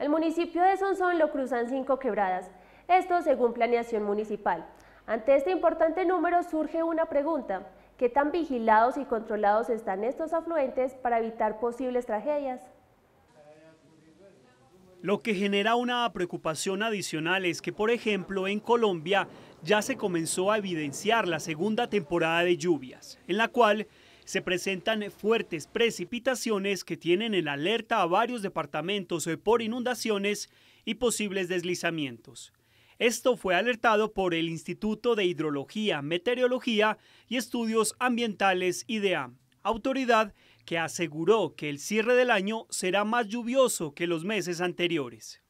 El municipio de Sonsón lo cruzan cinco quebradas, esto según planeación municipal. Ante este importante número surge una pregunta, ¿qué tan vigilados y controlados están estos afluentes para evitar posibles tragedias? Lo que genera una preocupación adicional es que, por ejemplo, en Colombia ya se comenzó a evidenciar la segunda temporada de lluvias, en la cual se presentan fuertes precipitaciones que tienen en alerta a varios departamentos eh, por inundaciones y posibles deslizamientos. Esto fue alertado por el Instituto de Hidrología, Meteorología y Estudios Ambientales IDEAM, autoridad que aseguró que el cierre del año será más lluvioso que los meses anteriores.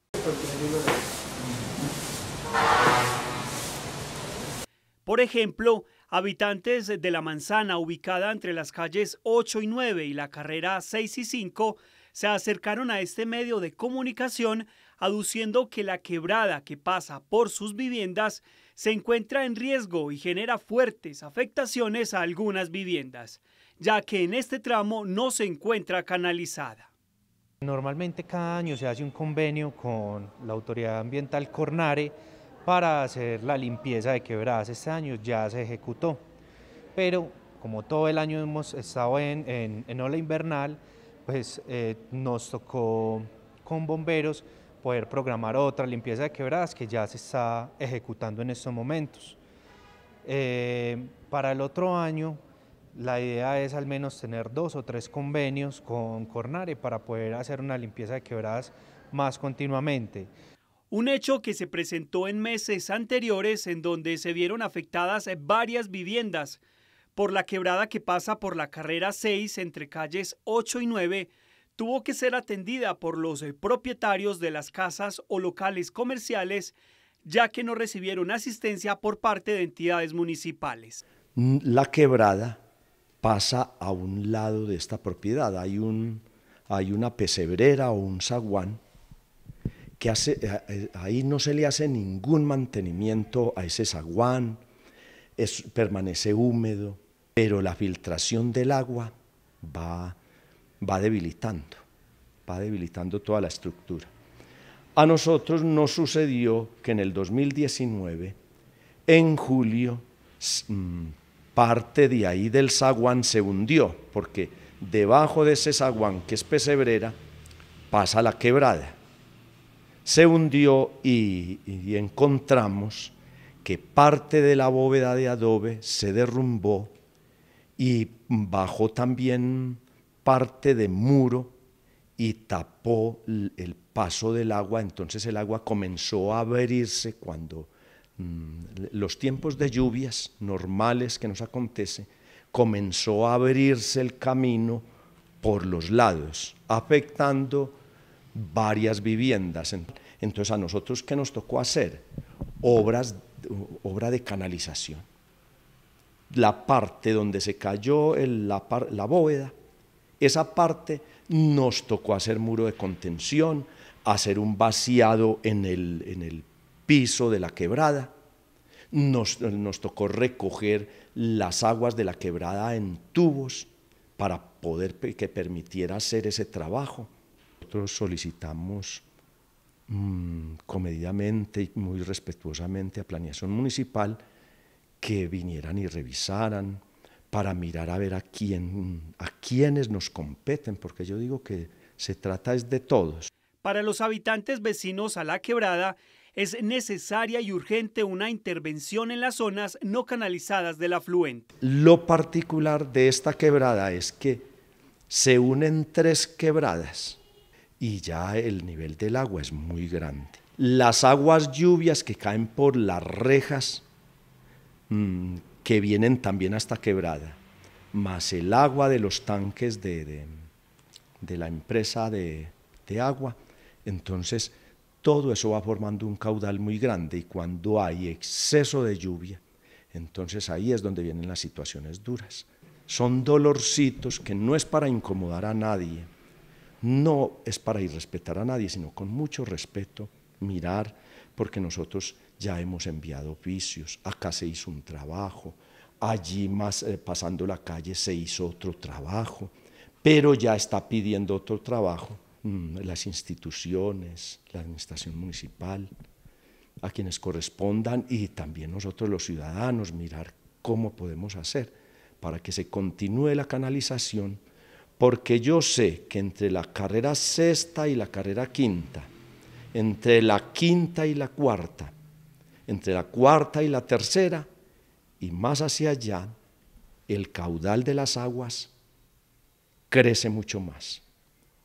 Por ejemplo, Habitantes de la manzana ubicada entre las calles 8 y 9 y la carrera 6 y 5 se acercaron a este medio de comunicación aduciendo que la quebrada que pasa por sus viviendas se encuentra en riesgo y genera fuertes afectaciones a algunas viviendas, ya que en este tramo no se encuentra canalizada. Normalmente cada año se hace un convenio con la Autoridad Ambiental Cornare para hacer la limpieza de quebradas este año, ya se ejecutó. Pero como todo el año hemos estado en, ola invernal, pues eh, nos tocó con bomberos poder programar otra limpieza de quebradas que ya se está ejecutando en estos momentos. Eh, para el otro año, la idea es al menos tener dos o tres convenios con Cornare para poder hacer una limpieza de quebradas más continuamente. Un hecho que se presentó en meses anteriores en donde se vieron afectadas eh, varias viviendas por la quebrada que pasa por la carrera 6 entre calles 8 y 9 tuvo que ser atendida por los eh, propietarios de las casas o locales comerciales ya que no recibieron asistencia por parte de entidades municipales. Mm, la quebrada pasa a un lado de esta propiedad. Hay, un, hay una pesebrera o un zaguán eh, eh, ahí no se le hace ningún mantenimiento a ese saguán, permanece húmedo, pero la filtración del agua va, va debilitando, va debilitando toda la estructura. A nosotros nos sucedió que en el 2019, en julio, mm, parte de ahí del saguán se hundió, porque debajo de ese saguán, que es pesebrera, pasa la quebrada se hundió y, encontramos que parte de la bóveda de adobe se derrumbó y bajó también parte de muro y tapó el paso del agua, entonces el agua comenzó a abrirse cuando mm, los tiempos de lluvias normales que nos acontece, comenzó a abrirse el camino por los lados, afectando varias viviendas. Entonces a nosotros, ¿qué nos tocó hacer? Obras, obra de canalización. La parte donde se cayó la, bóveda, esa parte nos tocó hacer muro de contención, hacer un vaciado en el, en el piso de la quebrada. Nos, nos, tocó recoger las aguas de la quebrada en tubos para poder que permitiera hacer ese trabajo. Nosotros solicitamos mm, comedidamente y muy respetuosamente a Planeación Municipal que vinieran y revisaran para mirar a ver a quién a quiénes nos competen, porque yo digo que se trata es de todos. Para los habitantes vecinos a la quebrada es necesaria y urgente una intervención en las zonas no canalizadas del afluente. Lo particular de esta quebrada es que se unen tres quebradas y ya el nivel del agua es muy grande. Las aguas lluvias que caen por las rejas, mm, que vienen también hasta quebrada, más el agua de los tanques de, la empresa de agua, entonces todo eso va formando un caudal muy grande y cuando hay exceso de lluvia, entonces ahí es donde vienen las situaciones duras. Son dolorcitos que no es para incomodar a nadie, no es para irrespetar a nadie, sino con mucho respeto mirar, porque nosotros ya hemos enviado vicios. acá se hizo un trabajo, allí más eh, pasando la calle se hizo otro trabajo, pero ya está pidiendo otro trabajo mm, las instituciones, la administración municipal, a quienes correspondan y también nosotros los ciudadanos mirar cómo podemos hacer para que se continúe la canalización porque yo sé que entre la carrera sexta y la carrera quinta, entre la quinta y la cuarta, entre la cuarta y la tercera, y más hacia allá, el caudal de las aguas crece mucho más.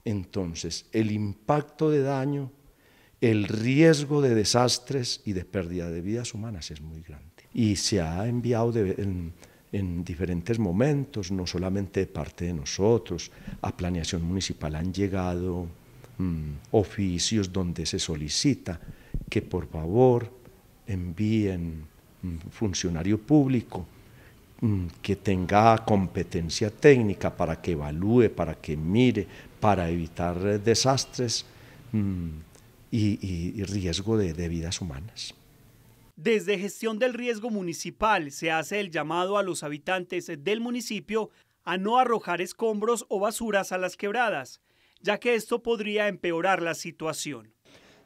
Entonces, el impacto de daño, el riesgo de desastres y de pérdida de vidas humanas es muy grande. Y se ha enviado en diferentes momentos, no solamente de parte de nosotros, a planeación municipal han llegado mm, oficios donde se solicita que por favor envíen mm, funcionario público mm, que tenga competencia técnica para que evalúe, para que mire, para evitar desastres y, riesgo de vidas humanas. Desde gestión del riesgo municipal se hace el llamado a los habitantes del municipio a no arrojar escombros o basuras a las quebradas, ya que esto podría empeorar la situación.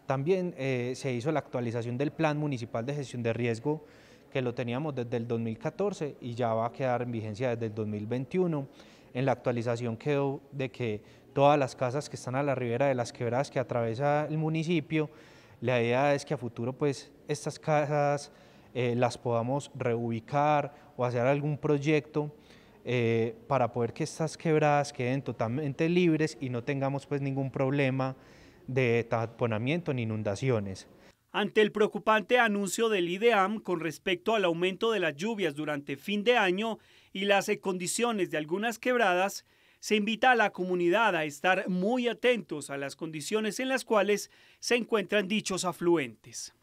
También eh, se hizo la actualización del Plan Municipal de Gestión de Riesgo, que lo teníamos desde el 2014 y ya va a quedar en vigencia desde el 2021. En la actualización quedó de que todas las casas que están a la ribera de las quebradas que atraviesa el municipio la idea es que a futuro pues estas casas eh, las podamos reubicar o hacer algún proyecto eh, para poder que estas quebradas queden totalmente libres y no tengamos pues ningún problema de taponamiento ni inundaciones. Ante el preocupante anuncio del IDEAM con respecto al aumento de las lluvias durante fin de año y las condiciones de algunas quebradas, se invita a la comunidad a estar muy atentos a las condiciones en las cuales se encuentran dichos afluentes.